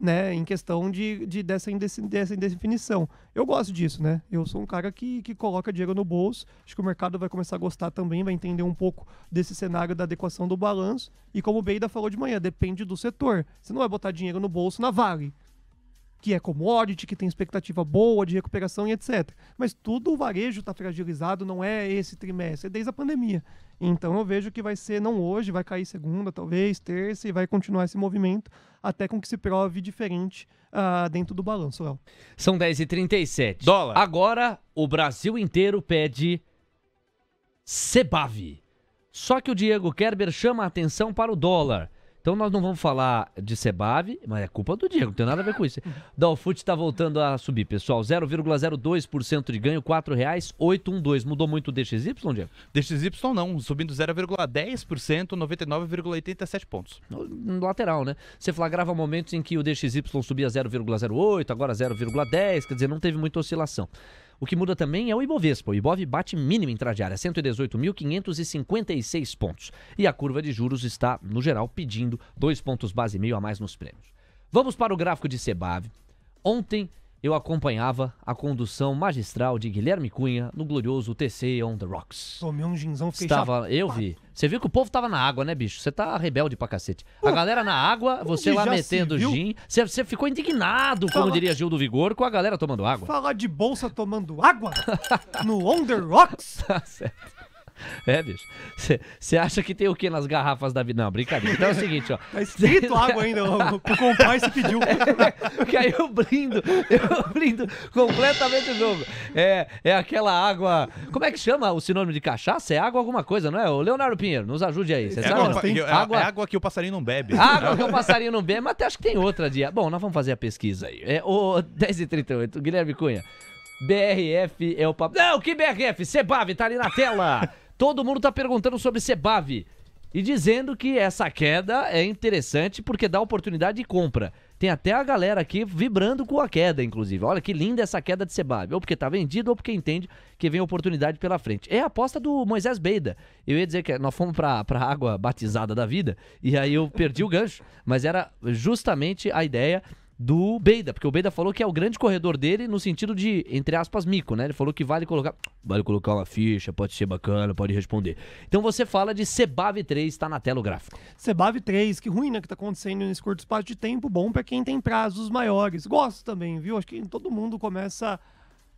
Né, em questão de, de dessa, dessa indefinição. Eu gosto disso, né? Eu sou um cara que, que coloca dinheiro no bolso. Acho que o mercado vai começar a gostar também, vai entender um pouco desse cenário da adequação do balanço. E como o Beida falou de manhã, depende do setor. Você não vai botar dinheiro no bolso na Vale que é commodity, que tem expectativa boa de recuperação e etc. Mas tudo o varejo está fragilizado, não é esse trimestre, é desde a pandemia. Então eu vejo que vai ser, não hoje, vai cair segunda, talvez, terça, e vai continuar esse movimento até com que se prove diferente uh, dentro do balanço, Léo. São 10h37. Dólar. Agora o Brasil inteiro pede Sebave. Só que o Diego Kerber chama a atenção para o dólar então nós não vamos falar de Sebave, mas é culpa do Diego, não tem nada a ver com isso. Dalfute está voltando a subir, pessoal. 0,02% de ganho, R$ 4,812. Mudou muito o DXY, Diego? DXY não, subindo 0,10%, 99,87 pontos. No, no lateral, né? Você flagrava momentos em que o DXY subia 0,08, agora 0,10, quer dizer, não teve muita oscilação. O que muda também é o Ibovespa. O Ibov bate mínimo em tradiária, 118.556 pontos. E a curva de juros está, no geral, pedindo dois pontos base e meio a mais nos prêmios. Vamos para o gráfico de Sebave. Ontem eu acompanhava a condução magistral de Guilherme Cunha no glorioso TC On The Rocks. Tomei um ginzão fechado. Estava, eu vi. Você viu que o povo tava na água, né, bicho? Você tá rebelde pra cacete. A galera na água, você lá metendo gin. Você, você ficou indignado, como Fala- diria Gil do Vigor, com a galera tomando água. Falar de bolsa tomando água no On The Rocks? Tá certo. É, bicho. Você acha que tem o que nas garrafas da vida? Não, brincadeira. Então é o seguinte, ó. Tá escrito água ainda, ó, pro se pediu. É, que aí eu brindo, eu brindo completamente o jogo. É, é aquela água. Como é que chama o sinônimo de cachaça? É água alguma coisa, não é? O Leonardo Pinheiro, nos ajude aí. Você é sabe? Água, tem... É água... É água que o passarinho não bebe. Água que o passarinho não bebe, mas até acho que tem outra dia. Bom, nós vamos fazer a pesquisa aí. É o 10h38, Guilherme Cunha. BRF é o papo. Não, que BRF? Sebave, tá ali na tela. Todo mundo está perguntando sobre Sebave e dizendo que essa queda é interessante porque dá oportunidade de compra. Tem até a galera aqui vibrando com a queda, inclusive. Olha que linda essa queda de Sebave, Ou porque está vendido, ou porque entende que vem oportunidade pela frente. É a aposta do Moisés Beida. Eu ia dizer que nós fomos para a água batizada da vida, e aí eu perdi o gancho. Mas era justamente a ideia do Beida, porque o Beida falou que é o grande corredor dele no sentido de, entre aspas, mico, né? Ele falou que vale colocar, vale colocar uma ficha, pode ser bacana, pode responder. Então você fala de Sebave 3, tá na tela o gráfico. Sebave 3, que ruim, né, que tá acontecendo nesse curto espaço de tempo, bom para quem tem prazos maiores. Gosto também, viu? Acho que todo mundo começa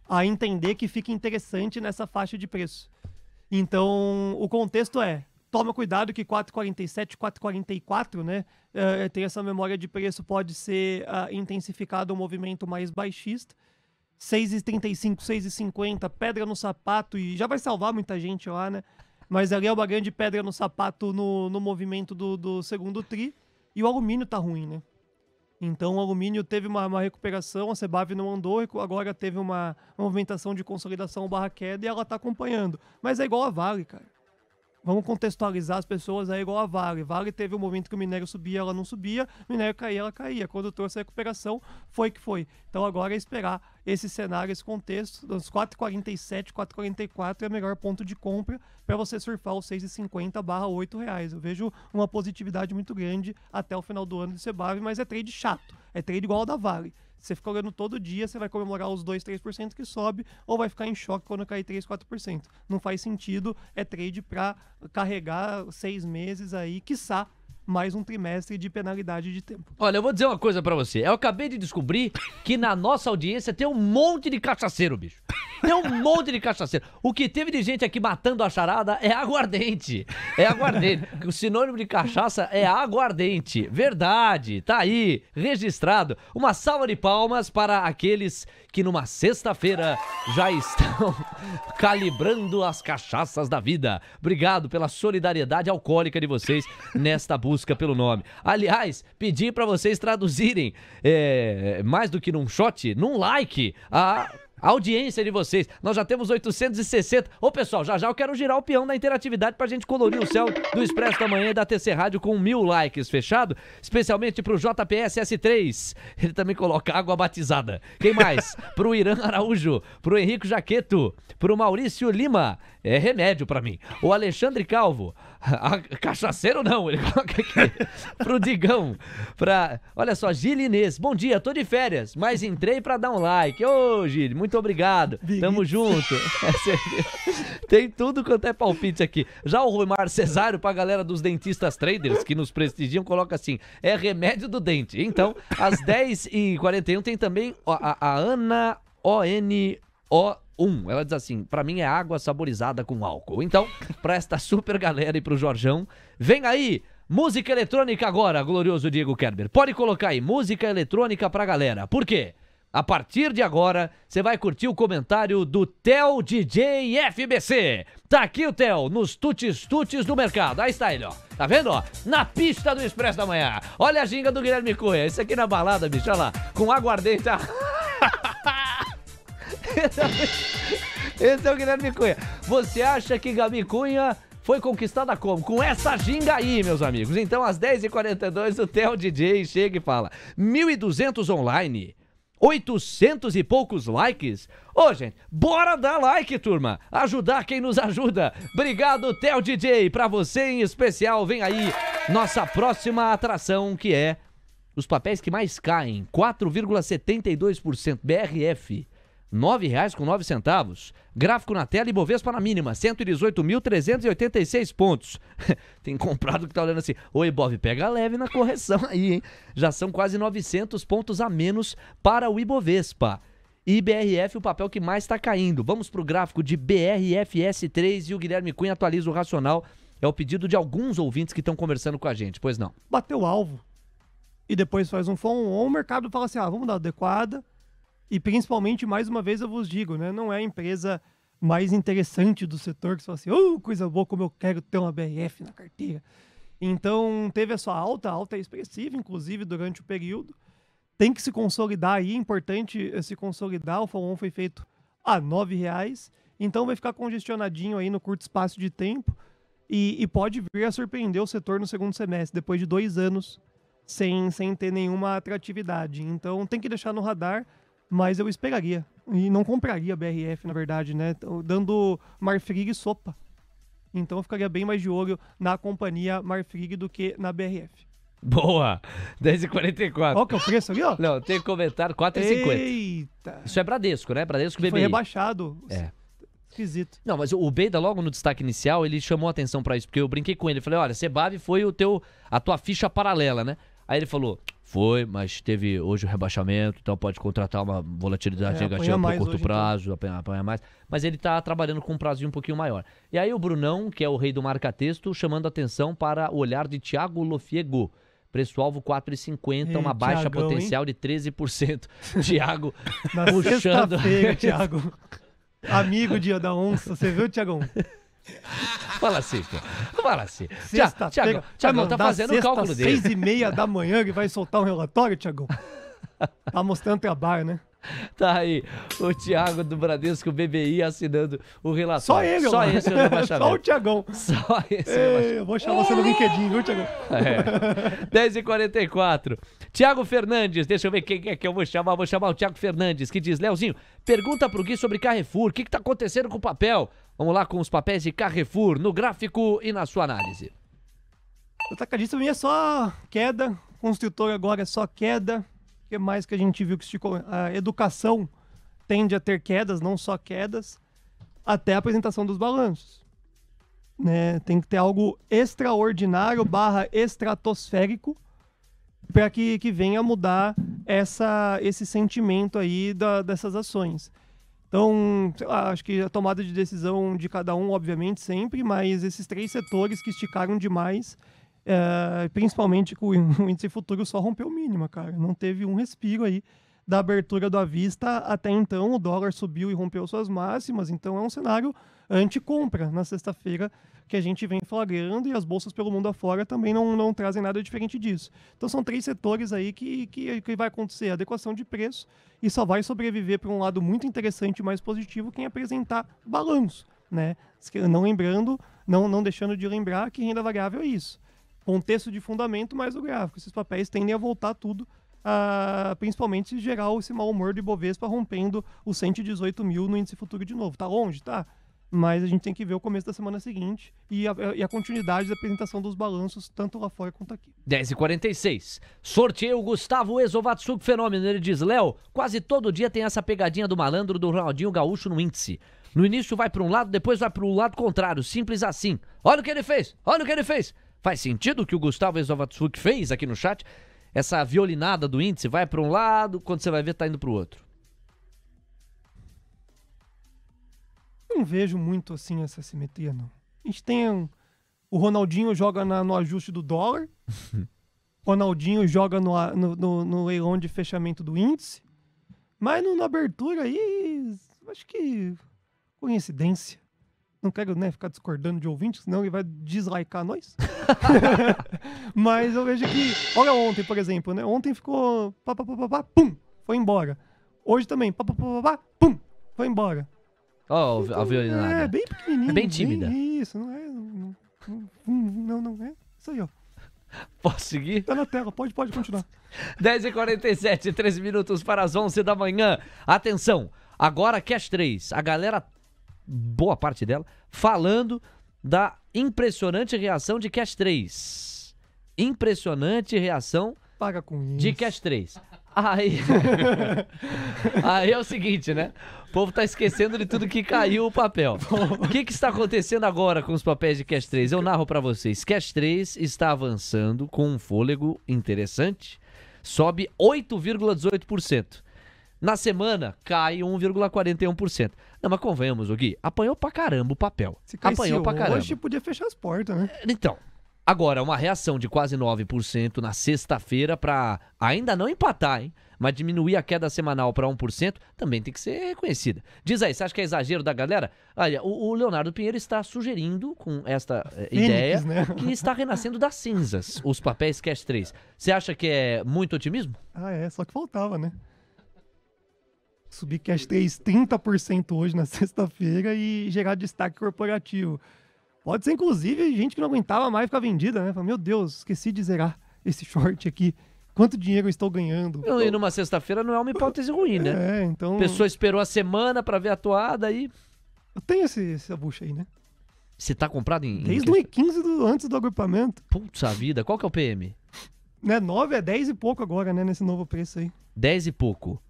a entender que fica interessante nessa faixa de preço. Então, o contexto é, toma cuidado que 4,47, 4,44, né? Uh, tem essa memória de preço, pode ser uh, intensificado um movimento mais baixista. 6,35, 6,50, pedra no sapato, e já vai salvar muita gente lá, né? Mas ali é uma grande pedra no sapato no, no movimento do, do segundo tri. E o alumínio tá ruim, né? Então o alumínio teve uma, uma recuperação, a sebave não andou, agora teve uma, uma movimentação de consolidação barra queda e ela tá acompanhando. Mas é igual a Vale, cara vamos contextualizar as pessoas, é igual a Vale. Vale teve um momento que o minério subia, ela não subia, minério caía, ela caía. Quando trouxe a recuperação, foi que foi. Então agora é esperar esse cenário, esse contexto, dos 4,47, 4,44 é o melhor ponto de compra para você surfar os 6,50 barra 8 reais. Eu vejo uma positividade muito grande até o final do ano de Sebave, mas é trade chato, é trade igual ao da Vale. Você fica olhando todo dia, você vai comemorar os 2, 3% que sobe, ou vai ficar em choque quando cair 3, 4%. Não faz sentido, é trade para carregar seis meses aí, quiçá mais um trimestre de penalidade de tempo. Olha, eu vou dizer uma coisa para você. Eu acabei de descobrir que na nossa audiência tem um monte de cachaceiro, bicho. Tem um monte de cachaceiro. O que teve de gente aqui matando a charada é aguardente. É aguardente. O sinônimo de cachaça é aguardente. Verdade. Tá aí, registrado. Uma salva de palmas para aqueles que numa sexta-feira já estão calibrando as cachaças da vida. Obrigado pela solidariedade alcoólica de vocês nesta busca pelo nome. Aliás, pedi para vocês traduzirem, é, mais do que num shot, num like, a a audiência de vocês. Nós já temos 860. Ô, pessoal, já já eu quero girar o peão da interatividade pra gente colorir o céu do Expresso da Manhã e da TC Rádio com mil likes, fechado? Especialmente pro JPS S3. Ele também coloca água batizada. Quem mais? pro Irã Araújo, pro Henrique Jaqueto, pro Maurício Lima. É remédio para mim. O Alexandre Calvo. A, cachaceiro não, ele coloca aqui. pro Digão. Pra, olha só, Gil Inês. Bom dia, tô de férias, mas entrei para dar um like. Ô, Gil, muito muito obrigado. Big Tamo junto. É tem tudo quanto é palpite aqui. Já o Mar Cesário, pra galera dos dentistas traders que nos prestigiam, coloca assim: é remédio do dente. Então, às 10h41 tem também a, a Ana O-N-O. 1. Um, ela diz assim: para mim é água saborizada com álcool. Então, pra esta super galera e pro Jorjão, vem aí música eletrônica agora, glorioso Diego Kerber. Pode colocar aí música eletrônica pra galera. Por quê? A partir de agora, você vai curtir o comentário do Tel DJ FBC. Tá aqui o Tel, nos tutis-tutis do mercado. Aí está ele, ó. Tá vendo, ó? Na pista do Expresso da Manhã. Olha a ginga do Guilherme Cunha. Isso aqui na balada, bicho, olha lá. Com aguardente. Esse é o Guilherme Cunha. Você acha que Gabi Cunha foi conquistada como? Com essa ginga aí, meus amigos. Então, às 10h42, o Theo DJ chega e fala: 1.200 online. 800 e poucos likes. Ô, gente, bora dar like, turma. Ajudar quem nos ajuda. Obrigado, Tel DJ. Pra você em especial, vem aí nossa próxima atração que é os papéis que mais caem, 4,72% BRF. R$ 9,09. Gráfico na tela, Ibovespa na mínima, 118.386 pontos. Tem comprado que tá olhando assim, oi Ibov, pega leve na correção aí, hein? Já são quase 900 pontos a menos para o Ibovespa. IBRF, o papel que mais está caindo. Vamos para o gráfico de BRFS3 e o Guilherme Cunha atualiza o racional. É o pedido de alguns ouvintes que estão conversando com a gente, pois não? Bateu o alvo e depois faz um FOM, ou o mercado fala assim, ah, vamos dar adequada, e principalmente, mais uma vez eu vos digo, né? Não é a empresa mais interessante do setor que você fala assim, oh, coisa boa, como eu quero ter uma BRF na carteira. Então, teve a sua alta, alta expressiva, inclusive durante o período. Tem que se consolidar aí, é importante eh, se consolidar. O Fórmula foi feito a R$ reais, então vai ficar congestionadinho aí no curto espaço de tempo e, e, pode vir a surpreender o setor no segundo semestre, depois de dois anos sem, sem ter nenhuma atratividade. Então, tem que deixar no radar mas eu esperaria. E não compraria BRF, na verdade, né? Dando Marfrig e sopa. Então eu ficaria bem mais de olho na companhia Marfrig do que na BRF. Boa! 10h44. que é o preço ali, ó? Não, tem comentário 4,50. Eita! Isso é Bradesco, né? Bradesco BBI. Foi rebaixado. É. Esquisito. Não, mas o Beda, logo no destaque inicial, ele chamou atenção para isso, porque eu brinquei com ele. Falei, olha, Sebave foi o teu, a tua ficha paralela, né? Aí ele falou, foi, mas teve hoje o rebaixamento, então pode contratar uma volatilidade é, negativa por curto então. prazo, então. apanhar mais. Mas ele está trabalhando com um prazo um pouquinho maior. E aí o Brunão, que é o rei do marca-texto, chamando atenção para o olhar de Thiago Lofiego. Preço-alvo 4,50, uma baixa potencial hein? de 13%. Thiago Na puxando. Thiago. Amigo de, da onça, você viu, Thiagão? Fala assim, pô. Fala assim. Tiago, Tiago, Tiago tá fazendo o cálculo dele. Seis e meia da manhã que vai soltar um relatório, Tiago, Tá mostrando trabalho, né? Tá aí o Thiago do Bradesco BBI assinando o relatório. Só ele, Só né? esse é o rebaixamento. Só o Thiagão. Só esse Ei, Eu vou chamar você no LinkedIn, viu, Thiagão? É. 10h44. Tiago Fernandes, deixa eu ver quem é que eu vou chamar. Vou chamar o Tiago Fernandes, que diz: Leozinho, pergunta pro Gui sobre Carrefour. O que, que tá acontecendo com o papel? Vamos lá com os papéis de Carrefour no gráfico e na sua análise. O tacadista também é só queda, construtor agora é só queda. O que mais que a gente viu que esticou? A educação tende a ter quedas, não só quedas, até a apresentação dos balanços. Né? Tem que ter algo extraordinário barra estratosférico para que, que venha mudar essa, esse sentimento aí da, dessas ações. Então, sei lá, acho que a tomada de decisão de cada um, obviamente, sempre, mas esses três setores que esticaram demais, é, principalmente com o índice futuro só rompeu o mínimo, cara. Não teve um respiro aí da abertura do avista até então, o dólar subiu e rompeu suas máximas, então é um cenário anti-compra na sexta-feira que a gente vem flagrando e as bolsas pelo mundo afora também não, não trazem nada diferente disso. Então são três setores aí que, que, que vai acontecer adequação de preço e só vai sobreviver para um lado muito interessante e mais positivo quem apresentar balanço, né? Não lembrando, não, não deixando de lembrar que renda variável é isso. Contexto de fundamento mais o gráfico. Esses papéis tendem a voltar tudo uh, principalmente gerar esse mau humor de Bovespa rompendo os 118 mil no índice futuro de novo. Tá longe, tá? Mas a gente tem que ver o começo da semana seguinte e a, e a continuidade da apresentação dos balanços, tanto lá fora quanto aqui. 10h46. Sorteio o Gustavo Exovatsuk Fenômeno. Ele diz: Léo, quase todo dia tem essa pegadinha do malandro do Ronaldinho Gaúcho no índice. No início vai para um lado, depois vai para o lado contrário. Simples assim. Olha o que ele fez! Olha o que ele fez! Faz sentido o que o Gustavo Exovatsuki fez aqui no chat? essa violinada do índice vai para um lado, quando você vai ver, está indo para o outro? Não vejo muito assim essa simetria, não. A gente tem. O Ronaldinho joga na, no ajuste do dólar. Ronaldinho joga no, no, no, no leilão de fechamento do índice. Mas no, na abertura aí, acho que coincidência não quero né, ficar discordando de ouvintes, senão ele vai a nós. Mas eu vejo que, olha ontem, por exemplo, né? Ontem ficou pá, pá, pá, pá, pá, pum, foi embora. Hoje também, pá, pá, pá, pá, pá pum, foi embora. Ó, oh, então, a violinada. É, bem pequenininho. É bem tímida. Bem isso, não é... Não, não, não, hum, não é isso aí, ó. Posso seguir? Tá na tela, pode, pode continuar. 10h47, 13 minutos para as 11 da manhã. Atenção, agora Cash 3, a galera boa parte dela, falando da impressionante reação de Cash 3. Impressionante reação Paga com isso. de Cash 3. Aí... Aí é o seguinte, né? O povo tá esquecendo de tudo que caiu o papel. O que, que está acontecendo agora com os papéis de Cash 3? Eu narro para vocês. Cash 3 está avançando com um fôlego interessante. Sobe 8,18%. Na semana, cai 1,41%. Não, mas convenhamos, o Gui, apanhou pra caramba o papel. Se apanhou pra caramba. Hoje podia fechar as portas, né? É, então, agora, uma reação de quase 9% na sexta-feira para ainda não empatar, hein? Mas diminuir a queda semanal para 1% também tem que ser reconhecida. Diz aí, você acha que é exagero da galera? Olha, o, o Leonardo Pinheiro está sugerindo, com esta eh, Fênix, ideia, né? que está renascendo das cinzas os papéis Cash 3. Você acha que é muito otimismo? Ah, é, só que faltava, né? subir Cash 3 30% hoje na sexta-feira e gerar destaque corporativo. Pode ser, inclusive, gente que não aguentava mais ficar vendida, né? Fala, meu Deus, esqueci de zerar esse short aqui. Quanto dinheiro eu estou ganhando? Eu, e numa sexta-feira não é uma hipótese ruim, né? É, então. A pessoa esperou a semana para ver a toada aí. Eu tenho esse, essa bucha aí, né? Você tá comprado em. Desde 2015 do, antes do agrupamento. Putz, vida. Qual que é o PM? né é 9, é 10 e pouco agora, né? Nesse novo preço aí. 10 e pouco.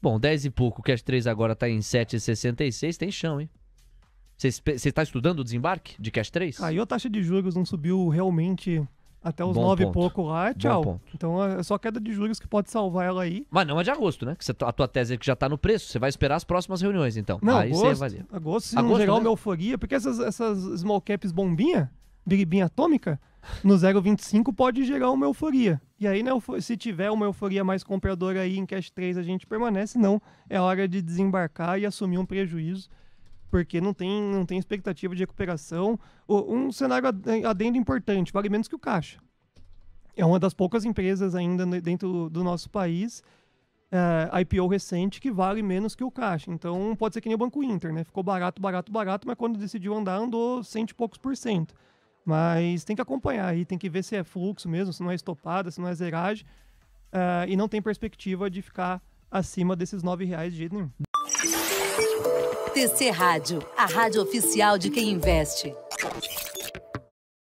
Bom, 10 e pouco, o Cash 3 agora está em 7,66, tem chão, hein? Você está estudando o desembarque de Cash 3? Aí a taxa de juros não subiu realmente até os 9 e pouco lá, tchau. Então é, é só queda de juros que pode salvar ela aí. Mas não é de agosto, né? Que você, tá, a tua tese é que já está no preço, você vai esperar as próximas reuniões, então. Não, aí agosto, você avalia. Agosto, se agosto, não gerar né? uma euforia, porque essas, essas small caps bombinha, biribinha atômica, no 0,25 pode gerar uma euforia. E aí, né, se tiver uma euforia mais compradora aí em cash 3, a gente permanece. Não, é hora de desembarcar e assumir um prejuízo, porque não tem, não tem expectativa de recuperação. Um cenário adendo importante, vale menos que o caixa. É uma das poucas empresas ainda dentro do nosso país é, eh, IPO recente que vale menos que o caixa. Então pode ser que nem o Banco Inter, né? Ficou barato, barato, barato, mas quando decidiu andar, andou cento e poucos por cento. Mas tem que acompanhar aí, tem que ver se é fluxo mesmo, se não é estopada, se não é zeragem. Uh, e não tem perspectiva de ficar acima desses nove reais de jeito nenhum. TC Rádio, a rádio oficial de quem investe.